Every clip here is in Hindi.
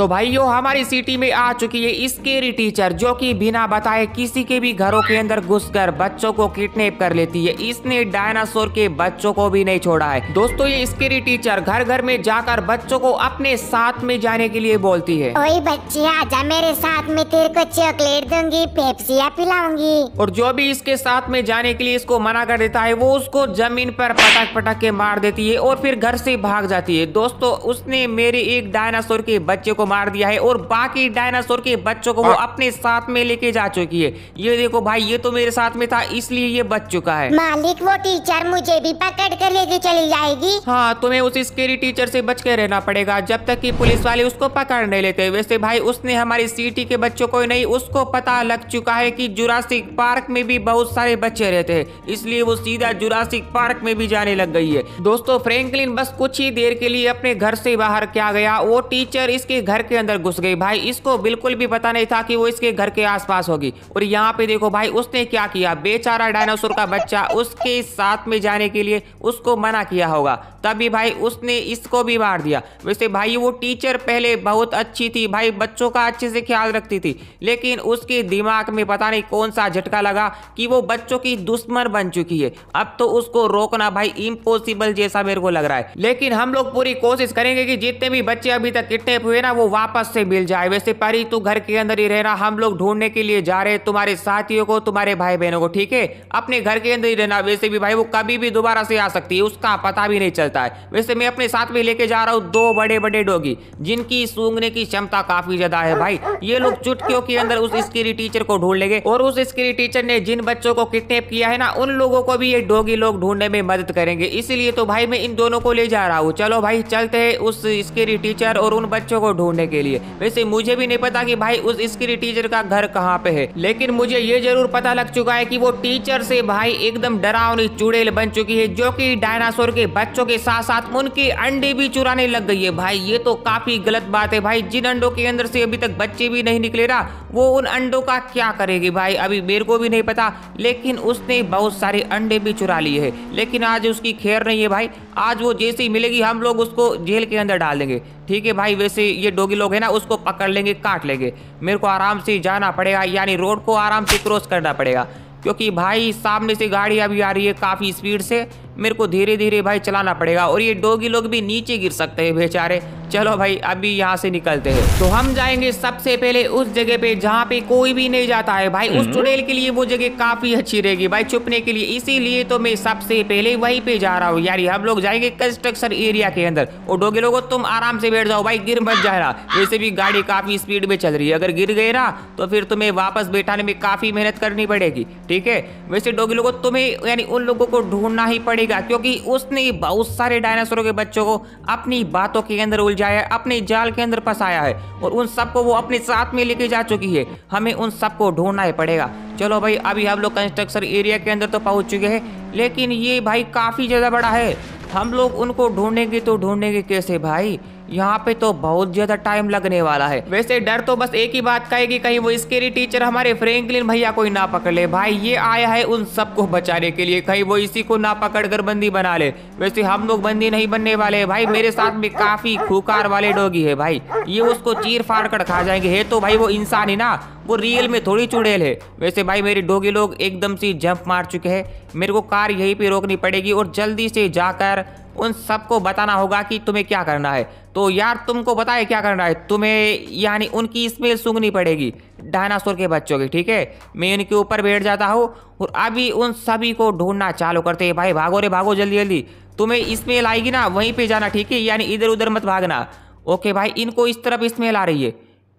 तो भाइयों हमारी सिटी में आ चुकी है स्केरी टीचर जो कि बिना बताए किसी के भी घरों के अंदर घुसकर बच्चों को किडनैप कर लेती है इसने डायनासोर के बच्चों को भी नहीं छोड़ा है दोस्तों ये स्केरी टीचर घर घर में जाकर बच्चों को अपने साथ में जाने के लिए बोलती है ओए बच्चे आजा मेरे साथ में तेरे को चॉकलेट दूंगी पेप्सिया पिलाऊंगी और जो भी इसके साथ में जाने के लिए इसको मना कर देता है वो उसको जमीन पर पटक पटक के मार देती है और फिर घर से भाग जाती है दोस्तों उसने मेरे एक डायनासोर के बच्चे को मार दिया है और बाकी डायनासोर के बच्चों को वो हाँ। अपने साथ में लेके जा चुकी है ये देखो भाई ये तो मेरे साथ में था इसलिए ये बच चुका है मालिक वो टीचर मुझे भी पकड़ कर लेके चली जाएगी हाँ तुम्हें उस स्केरी टीचर से बच के रहना पड़ेगा जब तक कि पुलिस वाले उसको पकड़ नहीं लेते वैसे भाई उसने हमारी सिटी के बच्चों को नहीं उसको पता लग चुका है की जुरासिक पार्क में भी बहुत सारे बच्चे रहते है इसलिए वो सीधा जुरासिक पार्क में भी जाने लग गई है दोस्तों फ्रेंकलिन बस कुछ ही देर के लिए अपने घर से बाहर क्या गया वो टीचर इसके घर के अंदर घुस गई भाई इसको बिल्कुल भी पता नहीं था कि वो इसके घर के आसपास होगी और यहाँ पे देखो भाई उसने क्या किया बेचारा डायनासोर का बच्चा उसके साथ में जाने के लिए उसको मना किया होगा तभी भाई उसने इसको भी मार दिया वैसे भाई वो टीचर पहले बहुत अच्छी थी भाई बच्चों का अच्छे से ख्याल रखती थी लेकिन उसके दिमाग में पता नहीं कौन सा झटका लगा कि वो बच्चों की दुश्मन बन चुकी है अब तो उसको रोकना भाई इम्पॉसिबल जैसा मेरे को लग रहा है लेकिन हम लोग पूरी कोशिश करेंगे कि जितने भी बच्चे अभी तक किडनेप हुए ना वो वापस से मिल जाए वैसे परी तू घर के अंदर ही रहना हम लोग ढूंढने के लिए जा रहे हैं तुम्हारे साथियों को तुम्हारे भाई बहनों को ठीक है अपने घर के अंदर ही रहना वैसे भी भाई वो कभी भी दोबारा से आ सकती है उसका पता भी नहीं चलता है वैसे मैं अपने साथ में लेके जा रहा हूँ दो बड़े बड़े डोगी जिनकी सूंघने की क्षमता काफी ज्यादा है भाई ये लोग चुटकियों के अंदर उस स्क्री टीचर को ढूंढ लेंगे और उस स्क्री टीचर ने जिन बच्चों को किडनेप किया है ना उन लोगों को भी ये डोगी लोग ढूंढने में मदद करेंगे इसीलिए तो भाई मैं इन दोनों को ले जा रहा हूँ चलो भाई चलते है उस स्क्री टीचर और उन बच्चों को ढूंढ ढूंढने के लिए वैसे मुझे भी नहीं पता कि भाई उस स्क्री टीचर का घर कहाँ पे है लेकिन मुझे ये जरूर पता लग चुका है कि वो टीचर से भाई एकदम डरावनी चुड़ैल बन चुकी है जो कि डायनासोर के बच्चों के साथ साथ उनके अंडे भी चुराने लग गई है भाई ये तो काफी गलत बात है भाई जिन अंडों के अंदर से अभी तक बच्चे भी नहीं निकले रहा वो उन अंडों का क्या करेगी भाई अभी मेरे को भी नहीं पता लेकिन उसने बहुत सारे अंडे भी चुरा लिए है लेकिन आज उसकी खैर नहीं है भाई आज वो जैसे ही मिलेगी हम लोग उसको जेल के अंदर डाल देंगे ठीक है भाई वैसे ये डोगी लोग हैं ना उसको पकड़ लेंगे काट लेंगे मेरे को आराम से जाना पड़ेगा यानी रोड को आराम से क्रॉस करना पड़ेगा क्योंकि भाई सामने से गाड़ी अभी आ रही है काफ़ी स्पीड से मेरे को धीरे धीरे भाई चलाना पड़ेगा और ये डोगी लोग भी नीचे गिर सकते हैं बेचारे चलो भाई अभी यहाँ से निकलते हैं तो हम जाएंगे सबसे पहले उस जगह पे जहाँ पे कोई भी नहीं जाता है भाई उस हम्म। चुड़ैल के लिए वो जगह काफी अच्छी रहेगी भाई छुपने के लिए इसीलिए तो मैं सबसे पहले वहीं पे जा रहा हूँ यार हम लोग जाएंगे कंस्ट्रक्शन एरिया के अंदर और डोगे लोगों तुम आराम से बैठ जाओ भाई गिर मत रहा वैसे भी गाड़ी काफी स्पीड में चल रही है अगर गिर गए ना तो फिर तुम्हें वापस बैठाने में काफी मेहनत करनी पड़ेगी ठीक है वैसे डोगे लोगों तुम्हें यानी उन लोगों को ढूंढना ही पड़ेगा पड़ेगा क्योंकि उसने बहुत सारे डायनासोरों के बच्चों को अपनी बातों के अंदर उलझाया है अपने जाल के अंदर फंसाया है और उन सबको वो अपने साथ में लेके जा चुकी है हमें उन सबको ढूंढना ही पड़ेगा चलो भाई अभी हम लोग कंस्ट्रक्शन एरिया के अंदर तो पहुँच चुके हैं लेकिन ये भाई काफ़ी ज़्यादा बड़ा है हम लोग उनको ढूंढेंगे तो ढूंढेंगे कैसे भाई यहाँ पे तो बहुत ज्यादा टाइम लगने वाला है वैसे डर तो बस एक ही बात का है कि कहीं वो स्केरी टीचर हमारे फ्रेंकलिन भैया को ही ना पकड़ ले भाई ये आया है उन सबको बचाने के लिए कहीं वो इसी को ना पकड़ कर बंदी बना ले वैसे हम लोग बंदी नहीं बनने वाले भाई मेरे साथ में काफी खूकार वाले डोगी है भाई ये उसको चीर फाड़ कर खा जाएंगे है तो भाई वो इंसान ही ना वो रियल में थोड़ी चुड़ैल है वैसे भाई मेरे डोगी लोग एकदम से जंप मार चुके हैं मेरे को कार यहीं पे रोकनी पड़ेगी और जल्दी से जाकर उन सबको बताना होगा कि तुम्हें क्या करना है तो यार तुमको बताए क्या करना है तुम्हें यानी उनकी स्मेल सूंघनी पड़ेगी डायनासोर के बच्चों की ठीक है मैं इनके ऊपर बैठ जाता हूँ और अभी उन सभी को ढूंढना चालू करते हैं भाई भागो रे भागो जल्दी जल्दी तुम्हें स्मेल आएगी ना वहीं पर जाना ठीक है यानी इधर उधर मत भागना ओके भाई इनको इस तरफ स्मेल आ रही है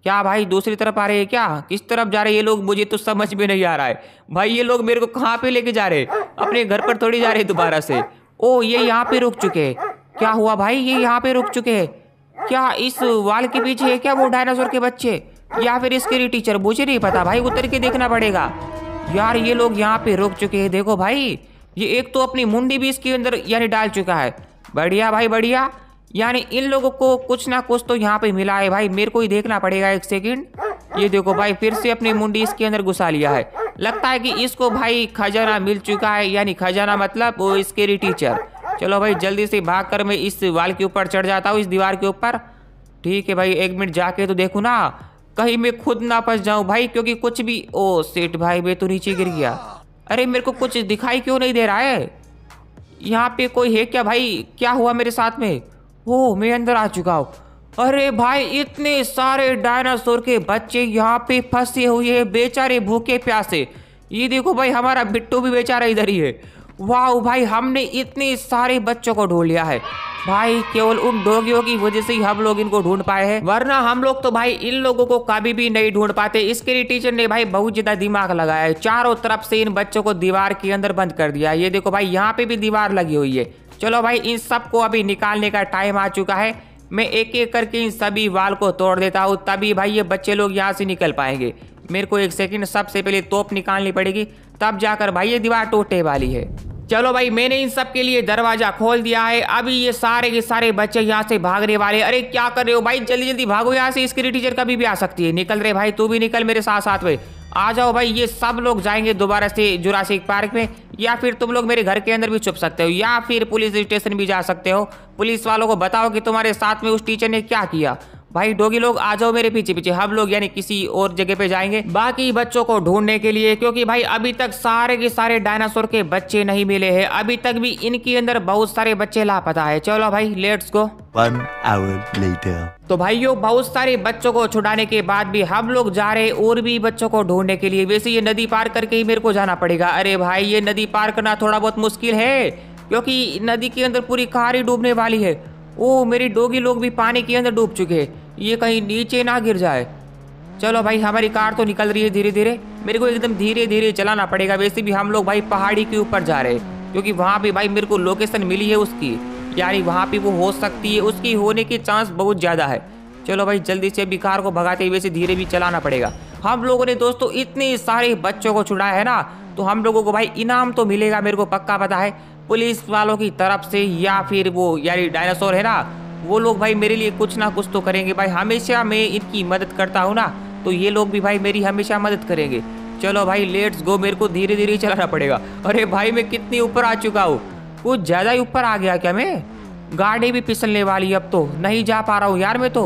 क्या भाई दूसरी तरफ आ रहे हैं क्या किस तरफ जा रहे हैं ये लोग मुझे तो समझ में नहीं आ रहा है भाई ये लोग मेरे को कहाँ पे लेके जा रहे हैं अपने घर पर थोड़ी जा रहे हैं दोबारा से ओ ये यहाँ पे रुक चुके हैं क्या हुआ भाई ये यहाँ पे रुक चुके हैं क्या इस वाल के पीछे है क्या वो डायनासोर के बच्चे या फिर इसके लिए टीचर मुझे नहीं पता भाई उतर के देखना पड़ेगा यार ये लोग यहाँ पे रुक चुके हैं देखो भाई ये एक तो अपनी मुंडी भी इसके अंदर यानी डाल चुका है बढ़िया भाई बढ़िया यानी इन लोगों को कुछ ना कुछ तो यहाँ पे मिला है भाई मेरे को ही देखना पड़ेगा एक सेकंड ये देखो भाई फिर से अपनी मुंडी इसके अंदर घुसा लिया है लगता है कि इसको भाई खजाना मिल चुका है यानी खजाना मतलब वो इसके टीचर चलो भाई जल्दी से भाग कर मैं इस वाल के ऊपर चढ़ जाता हूँ इस दीवार के ऊपर ठीक है भाई एक मिनट जाके तो देखूँ ना कहीं मैं खुद ना फंस जाऊँ भाई क्योंकि कुछ भी ओ सेठ भाई मैं तो नीचे गिर गया अरे मेरे को कुछ दिखाई क्यों नहीं दे रहा है यहाँ पे कोई है क्या भाई क्या हुआ मेरे साथ में ओ मैं अंदर आ चुका हूँ अरे भाई इतने सारे डायनासोर के बच्चे यहाँ पे फंसे हुए हैं बेचारे भूखे प्यासे ये देखो भाई हमारा बिट्टू भी बेचारा इधर ही है वाह भाई हमने इतने सारे बच्चों को ढूंढ लिया है भाई केवल उन डोगियों की वजह से ही हम लोग इनको ढूंढ पाए हैं वरना हम लोग तो भाई इन लोगों को कभी भी नहीं ढूंढ पाते इसके लिए टीचर ने भाई बहुत ज्यादा दिमाग लगाया है चारों तरफ से इन बच्चों को दीवार के अंदर बंद कर दिया ये देखो भाई यहाँ पे भी दीवार लगी हुई है चलो भाई इन सब को अभी निकालने का टाइम आ चुका है मैं एक एक करके इन सभी वाल को तोड़ देता हूँ तभी भाई ये बच्चे लोग यहाँ से निकल पाएंगे मेरे को एक सेकंड सबसे पहले तोप निकालनी पड़ेगी तब जाकर भाई ये दीवार टूटने वाली है चलो भाई मैंने इन सब के लिए दरवाजा खोल दिया है अभी ये सारे के सारे बच्चे यहाँ से भागने वाले अरे क्या कर रहे हो भाई जल्दी जल्दी भागो यहाँ से इसके टीचर कभी भी आ सकती है निकल रहे भाई तू भी निकल मेरे साथ साथ में आ जाओ भाई ये सब लोग जाएंगे दोबारा से जुरासिक पार्क में या फिर तुम लोग मेरे घर के अंदर भी छुप सकते हो या फिर पुलिस स्टेशन भी जा सकते हो पुलिस वालों को बताओ कि तुम्हारे साथ में उस टीचर ने क्या किया भाई डोगी लोग आ जाओ मेरे पीछे पीछे हम लोग यानी किसी और जगह पे जाएंगे बाकी बच्चों को ढूंढने के लिए क्योंकि भाई अभी तक सारे के सारे डायनासोर के बच्चे नहीं मिले हैं अभी तक भी इनके अंदर बहुत सारे बच्चे लापता है चलो भाई let's go one hour later तो भाइयों बहुत सारे बच्चों को छुड़ाने के बाद भी हम लोग जा रहे और भी बच्चों को ढूंढने के लिए वैसे ये नदी पार करके ही मेरे को जाना पड़ेगा अरे भाई ये नदी पार करना थोड़ा बहुत मुश्किल है क्योंकि नदी के अंदर पूरी कार ही डूबने वाली है ओ मेरी डोगी लोग भी पानी के अंदर डूब चुके हैं ये कहीं नीचे ना गिर जाए चलो भाई हमारी कार तो निकल रही है धीरे धीरे मेरे को एकदम धीरे धीरे चलाना पड़ेगा वैसे भी हम लोग भाई पहाड़ी के ऊपर जा रहे हैं क्योंकि वहाँ पे भाई मेरे को लोकेशन मिली है उसकी यानी वहाँ पे वो हो सकती है उसकी होने के चांस बहुत ज़्यादा है चलो भाई जल्दी से अभी कार को भगाते हुए वैसे धीरे भी चलाना पड़ेगा हम लोगों ने दोस्तों इतने सारे बच्चों को छुड़ाया है ना तो हम लोगों को भाई इनाम तो मिलेगा मेरे को पक्का पता है पुलिस वालों की तरफ से या फिर वो यानी डायनासोर है ना वो लोग भाई मेरे लिए कुछ ना कुछ तो करेंगे भाई हमेशा मैं इनकी मदद करता हूँ ना तो ये लोग भी भाई मेरी हमेशा मदद करेंगे चलो भाई लेट्स गो मेरे को धीरे धीरे चलाना पड़ेगा अरे भाई मैं कितनी ऊपर आ चुका हूँ कुछ ज़्यादा ही ऊपर आ गया क्या मैं गाड़ी भी पिसलने वाली अब तो नहीं जा पा रहा हूँ यार मैं तो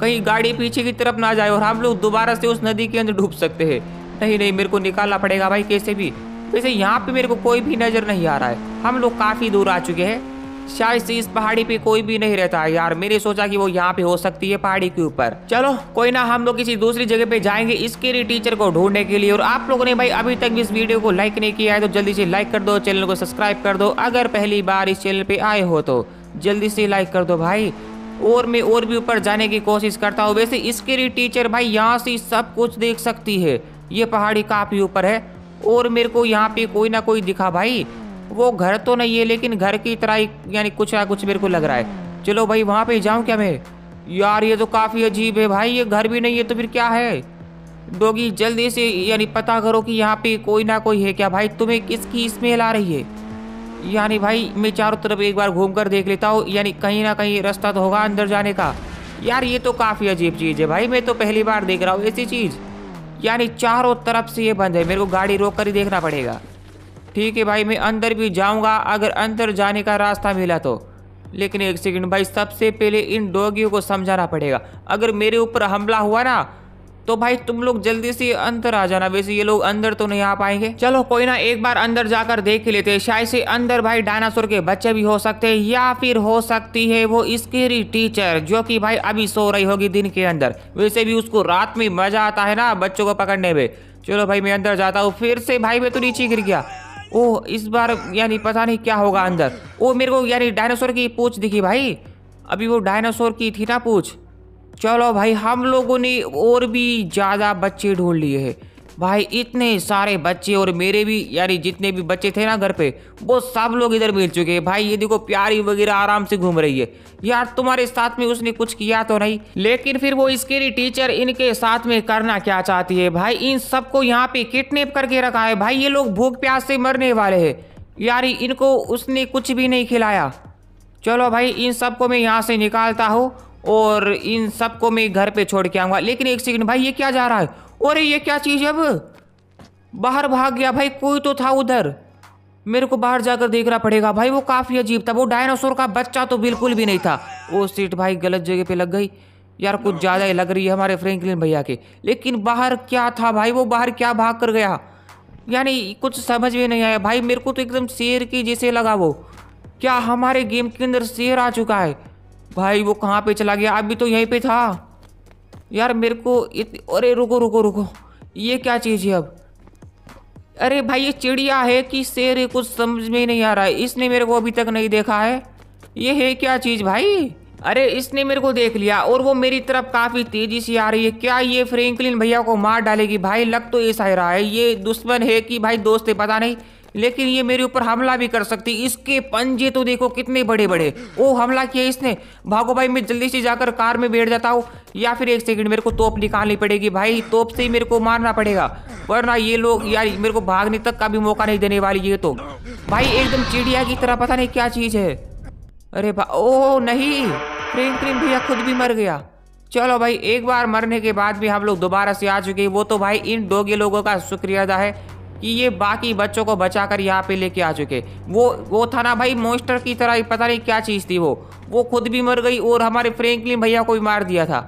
कहीं गाड़ी पीछे की तरफ ना जाए और हम लोग दोबारा से उस नदी के अंदर डूब सकते हैं नहीं नहीं मेरे को निकालना पड़ेगा भाई कैसे भी वैसे यहाँ पे मेरे को कोई भी नज़र नहीं आ रहा है हम लोग काफ़ी दूर आ चुके हैं शायद से इस पहाड़ी पे कोई भी नहीं रहता यार मैंने सोचा कि वो यहाँ पे हो सकती है पहाड़ी के ऊपर चलो कोई ना हम लोग किसी दूसरी जगह पे जाएंगे इसके लिए टीचर को ढूंढने के लिए और आप लोगों ने भाई अभी तक भी इस वीडियो को लाइक नहीं किया है तो जल्दी से लाइक कर दो चैनल को सब्सक्राइब कर दो अगर पहली बार इस चैनल पे आए हो तो जल्दी से लाइक कर दो भाई और मैं और भी ऊपर जाने की कोशिश करता हूँ वैसे इसके लिए टीचर भाई यहाँ से सब कुछ देख सकती है ये पहाड़ी काफ़ी ऊपर है और मेरे को यहाँ पे कोई ना कोई दिखा भाई वो घर तो नहीं है लेकिन घर की तरह ही यानी कुछ ना कुछ मेरे को लग रहा है चलो भाई वहाँ पे जाऊँ क्या मैं यार ये तो काफ़ी अजीब है भाई ये घर भी नहीं है तो फिर क्या है डोगी जल्दी से यानी पता करो कि यहाँ पे कोई ना कोई है क्या भाई तुम्हें किसकी स्मेल आ रही है यानी भाई मैं चारों तरफ एक बार घूम कर देख लेता हूँ यानी कहीं ना कहीं रास्ता तो होगा अंदर जाने का यार ये तो काफ़ी अजीब चीज़ है भाई मैं तो पहली बार देख रहा हूँ ऐसी चीज़ यानी चारों तरफ से ये बंद है मेरे को गाड़ी रोक कर ही देखना पड़ेगा ठीक है भाई मैं अंदर भी जाऊंगा अगर अंदर जाने का रास्ता मिला तो लेकिन एक सेकंड भाई सबसे पहले इन डोगियों को समझाना पड़ेगा अगर मेरे ऊपर हमला हुआ ना तो भाई तुम लोग जल्दी से अंदर आ जाना वैसे ये लोग अंदर तो नहीं आ पाएंगे चलो कोई ना एक बार अंदर जाकर देख लेते हैं शायद से अंदर भाई डायनासोर के बच्चे भी हो सकते हैं या फिर हो सकती है वो स्केरी टीचर जो कि भाई अभी सो रही होगी दिन के अंदर वैसे भी उसको रात में मजा आता है ना बच्चों को पकड़ने में चलो भाई मैं अंदर जाता हूँ फिर से भाई मैं तो नीचे गिर गया ओह इस बार यानी पता नहीं क्या होगा अंदर ओ मेरे को यानी डायनासोर की पूछ दिखी भाई अभी वो डायनासोर की थी ना पूछ चलो भाई हम लोगों ने और भी ज़्यादा बच्चे ढूंढ लिए हैं भाई इतने सारे बच्चे और मेरे भी यानी जितने भी बच्चे थे ना घर पे वो सब लोग इधर मिल चुके हैं भाई ये देखो प्यारी वगैरह आराम से घूम रही है यार तुम्हारे साथ में उसने कुछ किया तो नहीं लेकिन फिर वो इसके लिए टीचर इनके साथ में करना क्या चाहती है भाई इन सबको यहाँ पे किडनेप करके रखा है भाई ये लोग भूख प्यास से मरने वाले है यार इनको उसने कुछ भी नहीं खिलाया चलो भाई इन सबको मैं यहाँ से निकालता हूँ और इन सबको मैं घर पे छोड़ के आऊँगा लेकिन एक सेकंड भाई ये क्या जा रहा है अरे ये क्या चीज़ है अब बाहर भाग गया भाई कोई तो था उधर मेरे को बाहर जाकर देखना पड़ेगा भाई वो काफ़ी अजीब था वो डायनासोर का बच्चा तो बिल्कुल भी नहीं था वो सीट भाई गलत जगह पे लग गई यार कुछ ज़्यादा ही लग रही है हमारे फ्रेंकलिन भैया के लेकिन बाहर क्या था भाई वो बाहर क्या भाग कर गया यानी कुछ समझ में नहीं आया भाई मेरे को तो एकदम शेर की जैसे लगा वो क्या हमारे गेम के अंदर शेर आ चुका है भाई वो कहाँ पे चला गया अभी तो यहीं पे था यार मेरे को अरे रुको रुको रुको ये क्या चीज़ है अब अरे भाई ये चिड़िया है कि शेर है कुछ समझ में ही नहीं आ रहा है इसने मेरे को अभी तक नहीं देखा है ये है क्या चीज़ भाई अरे इसने मेरे को देख लिया और वो मेरी तरफ काफ़ी तेज़ी से आ रही है क्या ये फ्रेंकलिन भैया को मार डालेगी भाई लग तो ऐसा ही रहा है ये दुश्मन है कि भाई दोस्त है पता नहीं लेकिन ये मेरे ऊपर हमला भी कर सकती इसके पंजे तो देखो कितने बड़े बड़े ओ हमला किया इसने भागो भाई मैं जल्दी से जाकर कार में बैठ जाता हूँ या फिर एक सेकंड मेरे को तोप निकालनी पड़ेगी भाई तोप से ही मेरे को मारना पड़ेगा वरना ये लोग यार मेरे को भागने तक का भी मौका नहीं देने वाली ये तो भाई एकदम चिड़िया की तरह पता नहीं क्या चीज़ है अरे ओ नहीं प्रेम प्रेम भैया खुद भी मर गया चलो भाई एक बार मरने के बाद भी हम लोग दोबारा से आ चुके हैं वो तो भाई इन डोगे लोगों का शुक्रिया अदा है कि ये बाकी बच्चों को बचा कर यहाँ पे लेके आ चुके वो वो था ना भाई मोस्टर की तरह पता नहीं क्या चीज़ थी वो वो खुद भी मर गई और हमारे फ्रेंकलिन भैया को भी मार दिया था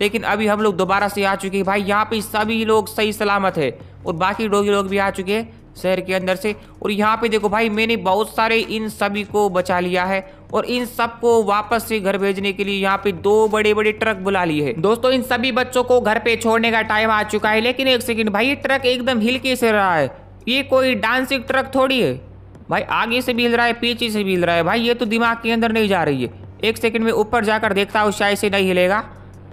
लेकिन अभी हम लोग दोबारा से आ चुके हैं भाई यहाँ पे सभी लोग सही सलामत है और बाकी डोगी लोग भी आ चुके हैं शहर के अंदर से और यहाँ पे देखो भाई मैंने बहुत सारे इन सभी को बचा लिया है और इन सबको वापस से घर भेजने के लिए यहाँ पे दो बड़े बड़े ट्रक बुला लिए है दोस्तों इन सभी बच्चों को घर पे छोड़ने का टाइम आ चुका है लेकिन एक सेकेंड भाई ये ट्रक एकदम हिल से रहा है ये कोई डांसिंग ट्रक थोड़ी है भाई आगे से भी हिल रहा है पीछे से भी हिल रहा है भाई ये तो दिमाग के अंदर नहीं जा रही है एक सेकंड में ऊपर जाकर देखता हूँ शायद से नहीं हिलेगा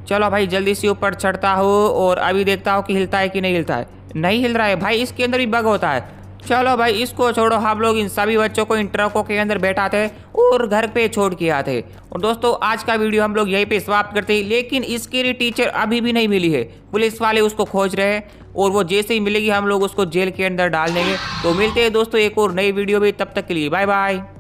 चलो भाई जल्दी से ऊपर चढ़ता हो और अभी देखता हूँ कि हिलता है कि नहीं हिलता है नहीं हिल रहा है भाई इसके अंदर भी बग होता है चलो भाई इसको छोड़ो हम लोग इन सभी बच्चों को इन ट्रकों के अंदर बैठा थे और घर पे छोड़ के आते और दोस्तों आज का वीडियो हम लोग यहीं पे समाप्त करते लेकिन इसके लिए टीचर अभी भी नहीं मिली है पुलिस वाले उसको खोज रहे हैं और वो जैसे ही मिलेगी हम लोग उसको जेल के अंदर डाल देंगे तो मिलते हैं दोस्तों एक और नई वीडियो भी तब तक के लिए बाय बाय